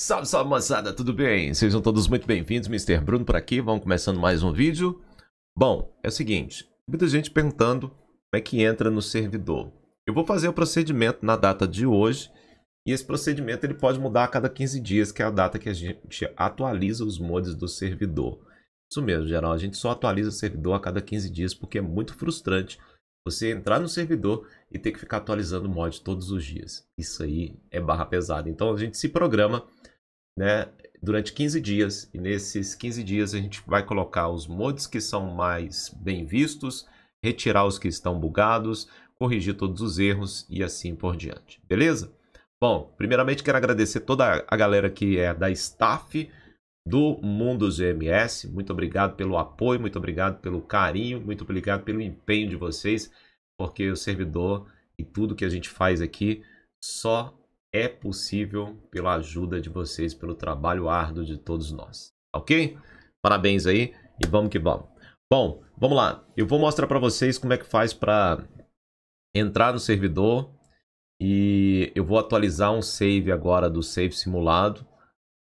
Salve, salve moçada, tudo bem? Sejam todos muito bem-vindos, Mr. Bruno por aqui, vamos começando mais um vídeo. Bom, é o seguinte, muita gente perguntando como é que entra no servidor. Eu vou fazer o procedimento na data de hoje e esse procedimento ele pode mudar a cada 15 dias, que é a data que a gente atualiza os mods do servidor. Isso mesmo, geral, a gente só atualiza o servidor a cada 15 dias porque é muito frustrante você entrar no servidor e ter que ficar atualizando o mod todos os dias. Isso aí é barra pesada. Então a gente se programa né, durante 15 dias e nesses 15 dias a gente vai colocar os mods que são mais bem vistos, retirar os que estão bugados, corrigir todos os erros e assim por diante. Beleza? Bom, primeiramente quero agradecer toda a galera que é da staff do Mundo GMS. Muito obrigado pelo apoio, muito obrigado pelo carinho, muito obrigado pelo empenho de vocês porque o servidor e tudo que a gente faz aqui só é possível pela ajuda de vocês, pelo trabalho árduo de todos nós, ok? Parabéns aí e vamos que vamos. Bom, vamos lá. Eu vou mostrar para vocês como é que faz para entrar no servidor e eu vou atualizar um save agora do save simulado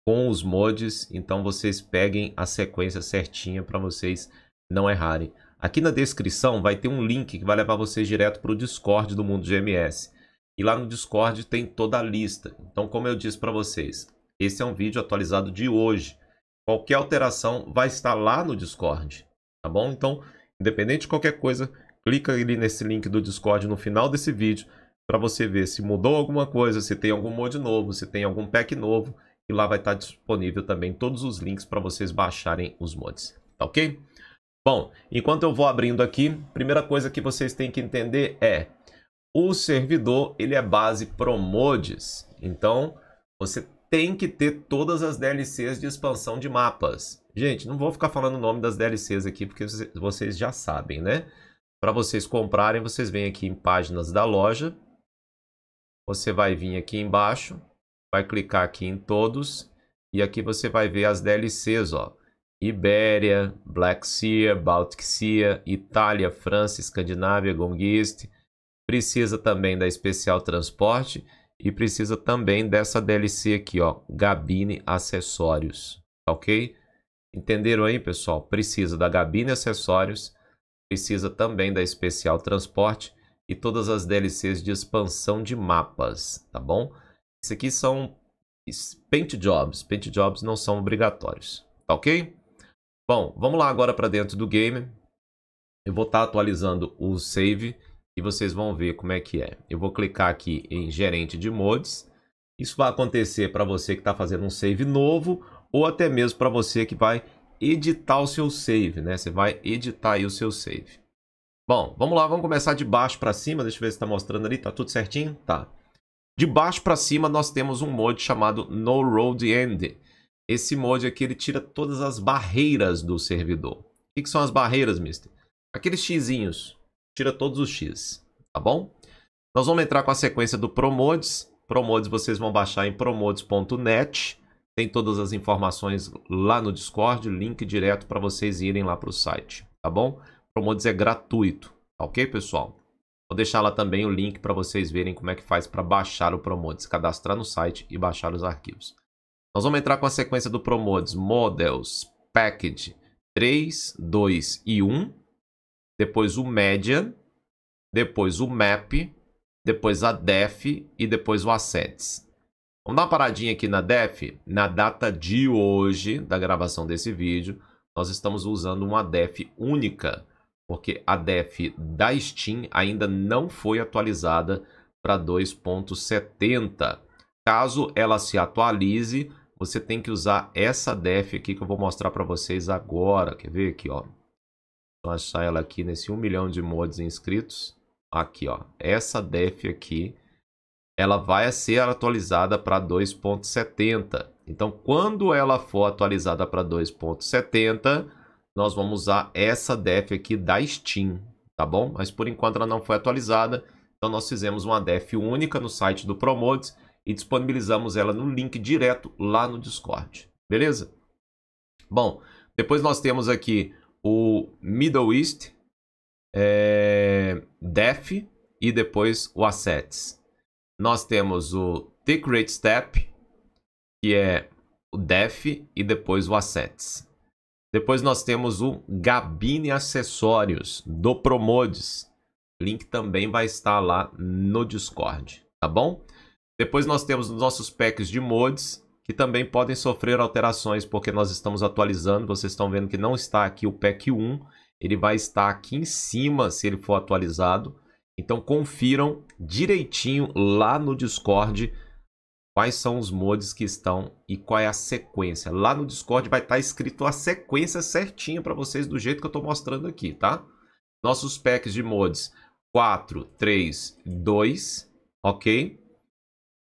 com os mods, então vocês peguem a sequência certinha para vocês não errarem. Aqui na descrição vai ter um link que vai levar vocês direto para o Discord do Mundo GMS. E lá no Discord tem toda a lista. Então, como eu disse para vocês, esse é um vídeo atualizado de hoje. Qualquer alteração vai estar lá no Discord, tá bom? Então, independente de qualquer coisa, clica ali nesse link do Discord no final desse vídeo para você ver se mudou alguma coisa, se tem algum mod novo, se tem algum pack novo. E lá vai estar disponível também todos os links para vocês baixarem os mods, tá ok? Bom, enquanto eu vou abrindo aqui, primeira coisa que vocês têm que entender é o servidor ele é base Promodes. Então, você tem que ter todas as DLCs de expansão de mapas. Gente, não vou ficar falando o nome das DLCs aqui, porque vocês já sabem, né? Para vocês comprarem, vocês vêm aqui em páginas da loja. Você vai vir aqui embaixo, vai clicar aqui em todos. E aqui você vai ver as DLCs, ó. Ibéria, Black Sea, Baltic Sea, Itália, França, Escandinávia, Gongist. Precisa também da especial transporte e precisa também dessa DLC aqui, ó, gabine acessórios, tá ok? Entenderam aí, pessoal? Precisa da gabine acessórios, precisa também da especial transporte e todas as DLCs de expansão de mapas, tá bom? Isso aqui são paint jobs, paint jobs não são obrigatórios, tá ok? Bom, vamos lá agora para dentro do game. Eu vou estar tá atualizando o save e vocês vão ver como é que é. Eu vou clicar aqui em gerente de mods. Isso vai acontecer para você que está fazendo um save novo ou até mesmo para você que vai editar o seu save, né? Você vai editar aí o seu save. Bom, vamos lá, vamos começar de baixo para cima. Deixa eu ver se está mostrando ali, tá tudo certinho? Tá. De baixo para cima nós temos um mod chamado No Road End, esse mod aqui ele tira todas as barreiras do servidor. O que, que são as barreiras, mister? Aqueles xizinhos. Tira todos os x, tá bom? Nós vamos entrar com a sequência do Promodes. Promodes vocês vão baixar em promodes.net. Tem todas as informações lá no Discord, link direto para vocês irem lá para o site, tá bom? Promodes é gratuito, tá ok, pessoal? Vou deixar lá também o link para vocês verem como é que faz para baixar o Promodes, cadastrar no site e baixar os arquivos. Nós vamos entrar com a sequência do Promodes, Models, Package 3, 2 e 1, depois o Median, depois o Map, depois a Def e depois o Assets. Vamos dar uma paradinha aqui na Def. Na data de hoje da gravação desse vídeo, nós estamos usando uma Def única, porque a Def da Steam ainda não foi atualizada para 2.70. Caso ela se atualize, você tem que usar essa def aqui que eu vou mostrar para vocês agora. Quer ver aqui, ó? Vou achar ela aqui nesse 1 milhão de mods inscritos. Aqui, ó. Essa def aqui, ela vai ser atualizada para 2.70. Então, quando ela for atualizada para 2.70, nós vamos usar essa def aqui da Steam, tá bom? Mas por enquanto ela não foi atualizada, então nós fizemos uma def única no site do promods e disponibilizamos ela no link direto lá no Discord. Beleza? Bom, depois nós temos aqui o Middle East, é, Def e depois o Assets. Nós temos o Rate Step, que é o Def e depois o Assets. Depois nós temos o Gabine Acessórios do Promodes. Link também vai estar lá no Discord, tá bom? Depois nós temos nossos packs de mods, que também podem sofrer alterações, porque nós estamos atualizando. Vocês estão vendo que não está aqui o pack 1, ele vai estar aqui em cima se ele for atualizado. Então confiram direitinho lá no Discord quais são os mods que estão e qual é a sequência. Lá no Discord vai estar escrito a sequência certinha para vocês do jeito que eu estou mostrando aqui, tá? Nossos packs de mods 4, 3, 2, ok?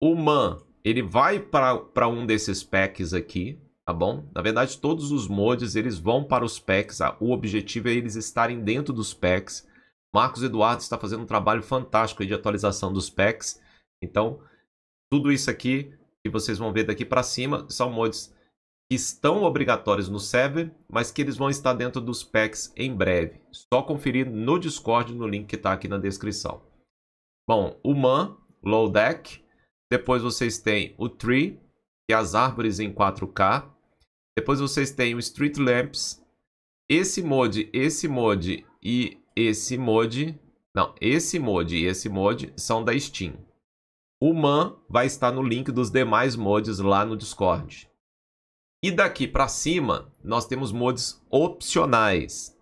o man, ele vai para um desses packs aqui, tá bom? Na verdade, todos os mods, eles vão para os packs. Ah, o objetivo é eles estarem dentro dos packs. Marcos Eduardo está fazendo um trabalho fantástico de atualização dos packs. Então, tudo isso aqui que vocês vão ver daqui para cima são mods que estão obrigatórios no server, mas que eles vão estar dentro dos packs em breve. Só conferir no Discord no link que está aqui na descrição. Bom, o MAN, Low Deck, depois vocês têm o Tree, e é as árvores em 4K. Depois vocês têm o Street Lamps. Esse mod, esse mod e esse mod. Não, esse mod e esse mod são da Steam. O MAN vai estar no link dos demais mods lá no Discord. E daqui para cima, nós temos mods opcionais.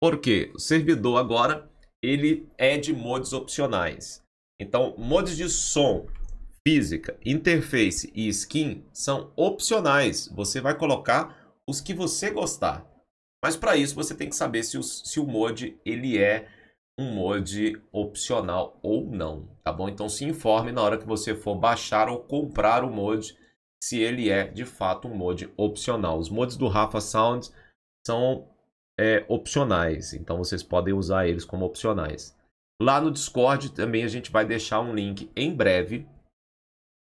Porque o servidor agora, ele é de mods opcionais. Então, mods de som, física, interface e skin são opcionais. Você vai colocar os que você gostar. Mas para isso você tem que saber se o, se o mod ele é um mod opcional ou não, tá bom? Então se informe na hora que você for baixar ou comprar o mod se ele é de fato um mod opcional. Os mods do Rafa Sound são é, opcionais, então vocês podem usar eles como opcionais. Lá no Discord também a gente vai deixar um link em breve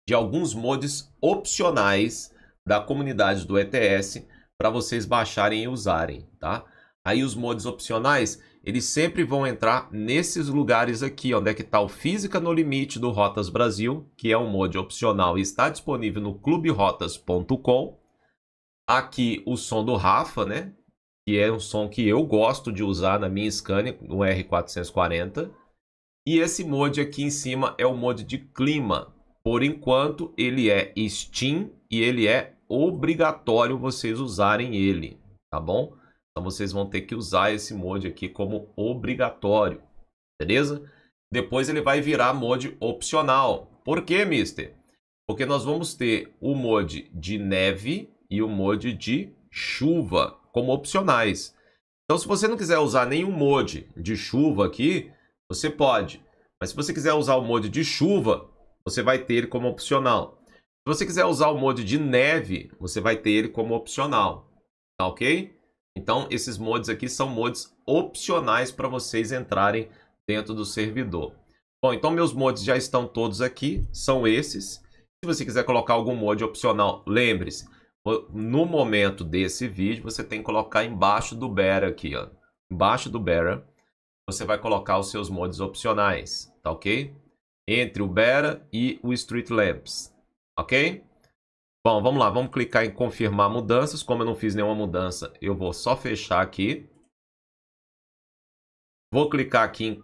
de alguns mods opcionais da comunidade do ETS para vocês baixarem e usarem, tá? Aí os mods opcionais, eles sempre vão entrar nesses lugares aqui, onde é que está o Física no Limite do Rotas Brasil, que é um mod opcional e está disponível no cluberotas.com. Aqui o som do Rafa, né? Que é um som que eu gosto de usar na minha Scania, no R440. E esse mod aqui em cima é o mod de clima, por enquanto, ele é Steam e ele é obrigatório vocês usarem ele, tá bom? Então vocês vão ter que usar esse mod aqui como obrigatório, beleza? Depois ele vai virar mod opcional. Por quê, mister? Porque nós vamos ter o mod de neve e o mod de chuva como opcionais. Então se você não quiser usar nenhum mod de chuva aqui, você pode. Mas se você quiser usar o mod de chuva, você vai ter ele como opcional. Se você quiser usar o mod de neve, você vai ter ele como opcional, tá ok? Então, esses mods aqui são mods opcionais para vocês entrarem dentro do servidor. Bom, então meus mods já estão todos aqui, são esses. Se você quiser colocar algum mod opcional, lembre-se, no momento desse vídeo, você tem que colocar embaixo do Bera aqui, ó. Embaixo do Bera, você vai colocar os seus mods opcionais, tá ok? entre o Beta e o Street Labs, ok? Bom, vamos lá, vamos clicar em confirmar mudanças. Como eu não fiz nenhuma mudança, eu vou só fechar aqui. Vou clicar aqui em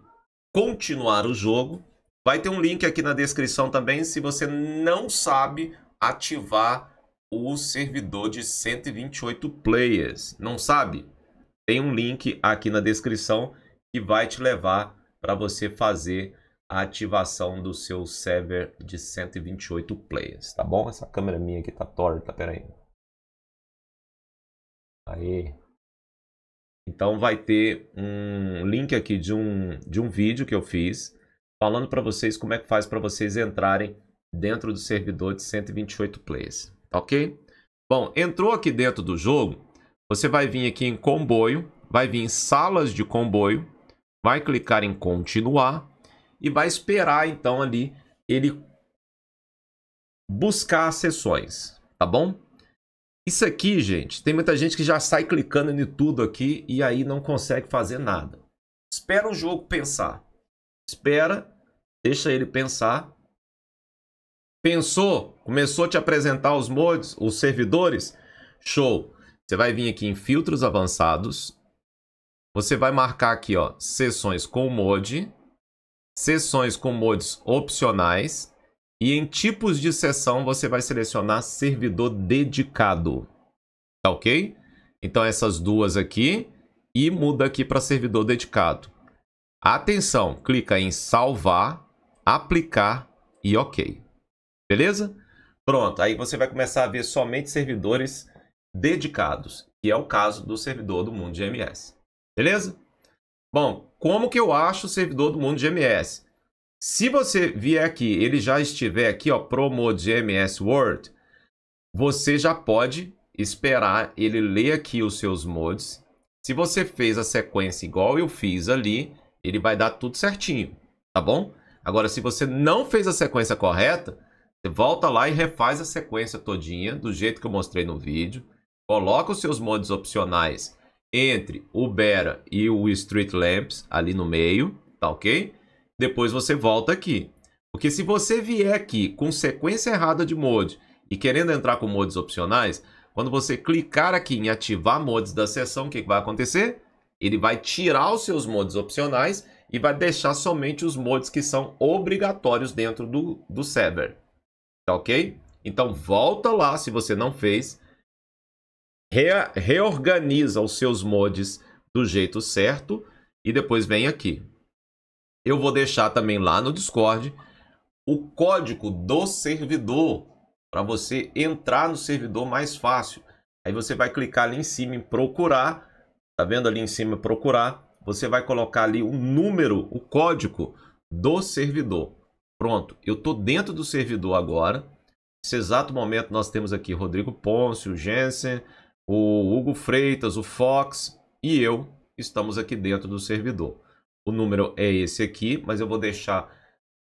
continuar o jogo. Vai ter um link aqui na descrição também se você não sabe ativar o servidor de 128 players. Não sabe? Tem um link aqui na descrição que vai te levar para você fazer a ativação do seu server de 128 players, tá bom? Essa câmera minha aqui tá torta, pera aí. Aí. Então vai ter um link aqui de um, de um vídeo que eu fiz falando para vocês como é que faz para vocês entrarem dentro do servidor de 128 players, tá ok? Bom, entrou aqui dentro do jogo, você vai vir aqui em comboio, vai vir em salas de comboio, vai clicar em continuar, e vai esperar então ali ele buscar as sessões, tá bom? Isso aqui, gente, tem muita gente que já sai clicando em tudo aqui e aí não consegue fazer nada. Espera o jogo pensar. Espera, deixa ele pensar. Pensou, começou a te apresentar os mods, os servidores? Show. Você vai vir aqui em filtros avançados. Você vai marcar aqui, ó, sessões com mod sessões com mods opcionais e em tipos de sessão você vai selecionar servidor dedicado. Tá ok? Então essas duas aqui e muda aqui para servidor dedicado. Atenção, clica em salvar, aplicar e ok. Beleza? Pronto, aí você vai começar a ver somente servidores dedicados, que é o caso do servidor do Mundo GMS. Beleza? Bom, como que eu acho o servidor do mundo GMS? Se você vier aqui, ele já estiver aqui, ó, promo GMS Word, você já pode esperar ele ler aqui os seus mods. Se você fez a sequência igual eu fiz ali, ele vai dar tudo certinho, tá bom? Agora, se você não fez a sequência correta, você volta lá e refaz a sequência todinha, do jeito que eu mostrei no vídeo. Coloca os seus mods opcionais entre o Bera e o Street Lamps, ali no meio, tá ok? Depois você volta aqui. Porque se você vier aqui com sequência errada de mod e querendo entrar com mods opcionais, quando você clicar aqui em ativar mods da sessão, o que, vai acontecer? Ele vai tirar os seus mods opcionais e vai deixar somente os mods que são obrigatórios dentro do, do server, Tá ok? Então volta lá se você não fez reorganiza os seus mods do jeito certo e depois vem aqui. Eu vou deixar também lá no Discord o código do servidor para você entrar no servidor mais fácil. Aí você vai clicar ali em cima em procurar, tá vendo ali em cima procurar, você vai colocar ali o número, o código do servidor. Pronto, eu tô dentro do servidor agora. Nesse exato momento nós temos aqui Rodrigo Pôncio, Jensen, o Hugo Freitas, o Fox e eu estamos aqui dentro do servidor. O número é esse aqui, mas eu vou deixar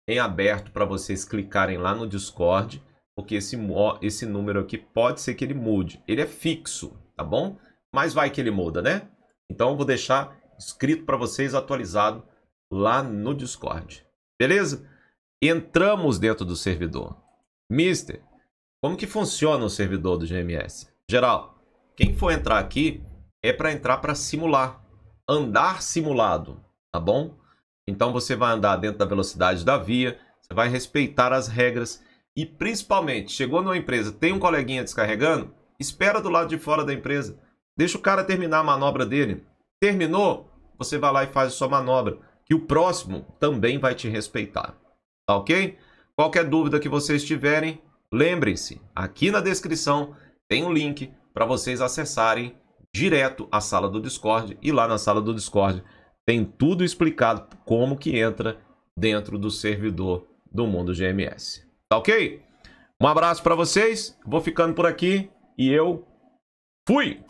em aberto para vocês clicarem lá no Discord, porque esse, esse número aqui pode ser que ele mude. Ele é fixo, tá bom? Mas vai que ele muda, né? Então eu vou deixar escrito para vocês atualizado lá no Discord. Beleza? Entramos dentro do servidor. Mister, como que funciona o servidor do GMS? Geral, quem for entrar aqui é para entrar para simular, andar simulado, tá bom? Então você vai andar dentro da velocidade da via, você vai respeitar as regras e principalmente, chegou numa empresa, tem um coleguinha descarregando, espera do lado de fora da empresa, deixa o cara terminar a manobra dele. Terminou, você vai lá e faz a sua manobra, que o próximo também vai te respeitar. Tá ok? Qualquer dúvida que vocês tiverem, lembrem-se, aqui na descrição tem um link para vocês acessarem direto a sala do Discord e lá na sala do Discord tem tudo explicado como que entra dentro do servidor do Mundo GMS. Tá ok? Um abraço para vocês, vou ficando por aqui e eu fui!